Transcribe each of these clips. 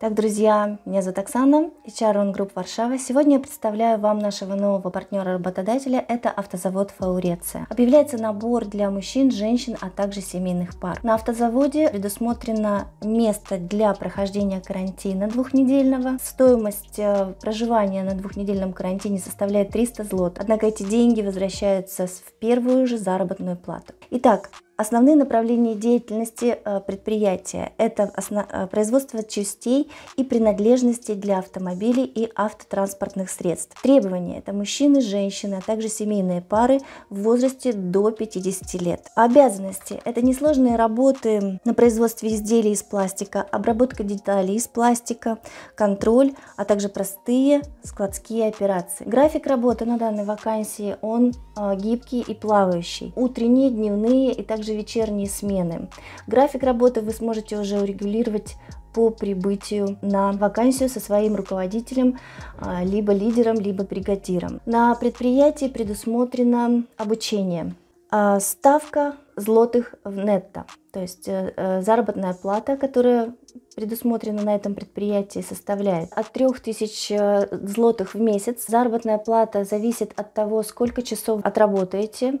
Так, друзья, меня зовут Оксана, HR On Group Варшава. Сегодня я представляю вам нашего нового партнера-работодателя, это автозавод Фауреция. Объявляется набор для мужчин, женщин, а также семейных пар. На автозаводе предусмотрено место для прохождения карантина двухнедельного. Стоимость э, проживания на двухнедельном карантине составляет 300 злот, однако эти деньги возвращаются в первую же заработную плату. Итак, Основные направления деятельности э, предприятия – это э, производство частей и принадлежностей для автомобилей и автотранспортных средств. Требования – это мужчины, женщины, а также семейные пары в возрасте до 50 лет. Обязанности – это несложные работы на производстве изделий из пластика, обработка деталей из пластика, контроль, а также простые складские операции. График работы на данной вакансии, он э, гибкий и плавающий. Утренние, дневные и также также вечерние смены. График работы вы сможете уже урегулировать по прибытию на вакансию со своим руководителем, а, либо лидером, либо бригадиром. На предприятии предусмотрено обучение. А, ставка злотых в нетто, то есть э, э, заработная плата, которая предусмотрено на этом предприятии, составляет от 3000 э, злотых в месяц. Заработная плата зависит от того, сколько часов отработаете,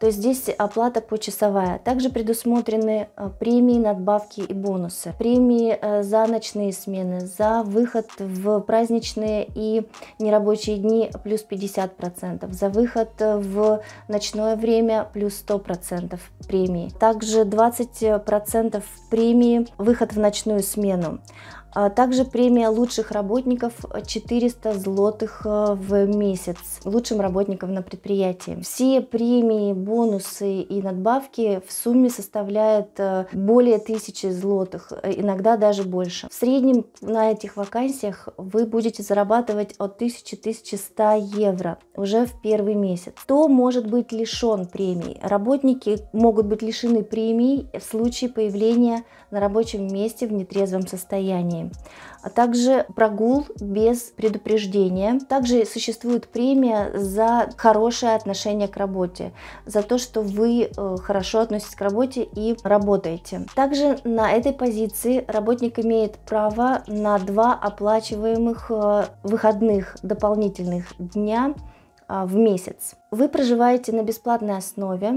то есть здесь оплата почасовая. Также предусмотрены э, премии, надбавки и бонусы. Премии э, за ночные смены, за выход в праздничные и нерабочие дни плюс 50%, за выход в ночное время плюс 100% премии. Также 20% премии выход в ночную смену. А также премия лучших работников 400 злотых э, в месяц лучшим работникам на предприятии. Все премии, бонусы и надбавки в сумме составляют э, более 1000 злотых, э, иногда даже больше. В среднем на этих вакансиях вы будете зарабатывать от 1000-1100 евро уже в первый месяц. Кто может быть лишен премии? Работники могут быть лишены премии в случае появления на рабочем месте в нетрезвом состоянии компании, а также прогул без предупреждения. Также существует премия за хорошее отношение к работе, за то, что вы э, хорошо относитесь к работе и работаете. Также на этой позиции работник имеет право на два оплачиваемых э, выходных дополнительных дня а, в месяц. Вы проживаете на бесплатной основе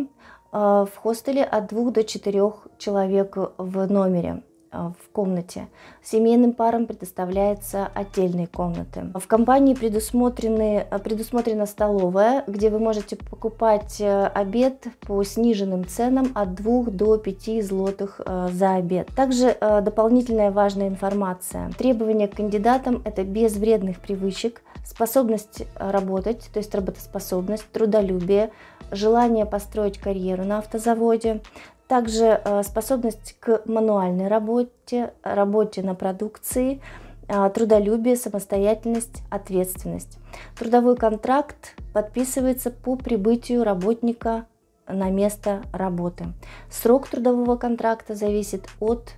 э, в хостеле от 2 до 4 человек в номере. Э, в комнате. Семейным парам предоставляются отдельные комнаты. В компании предусмотрены, э, предусмотрена столовая, где вы можете покупать э, обед по сниженным ценам от 2 до 5 злотых за обед. Также дополнительная важная информация. Требования к кандидатам – это без вредных привычек, способность работать, то есть работоспособность, трудолюбие, желание построить карьеру на автозаводе, также э, способность к мануальной работе, работе на продукции, а, трудолюбие, самостоятельность, ответственность. Трудовой контракт подписывается по прибытию работника на место работы. Срок трудового контракта зависит от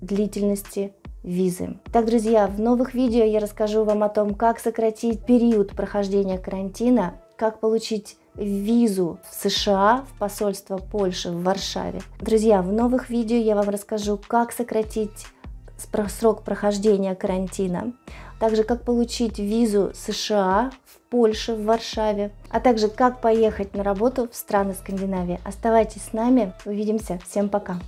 длительности визы. Так, друзья, в новых видео я расскажу вам о том, как сократить период прохождения карантина, как получить визу в США, в посольство Польши в Варшаве. Друзья, в новых видео я вам расскажу, как сократить срок прохождения карантина, также как получить визу США в Польше, в Варшаве, а также как поехать на работу в страны Скандинавии. Оставайтесь с нами, увидимся, всем пока!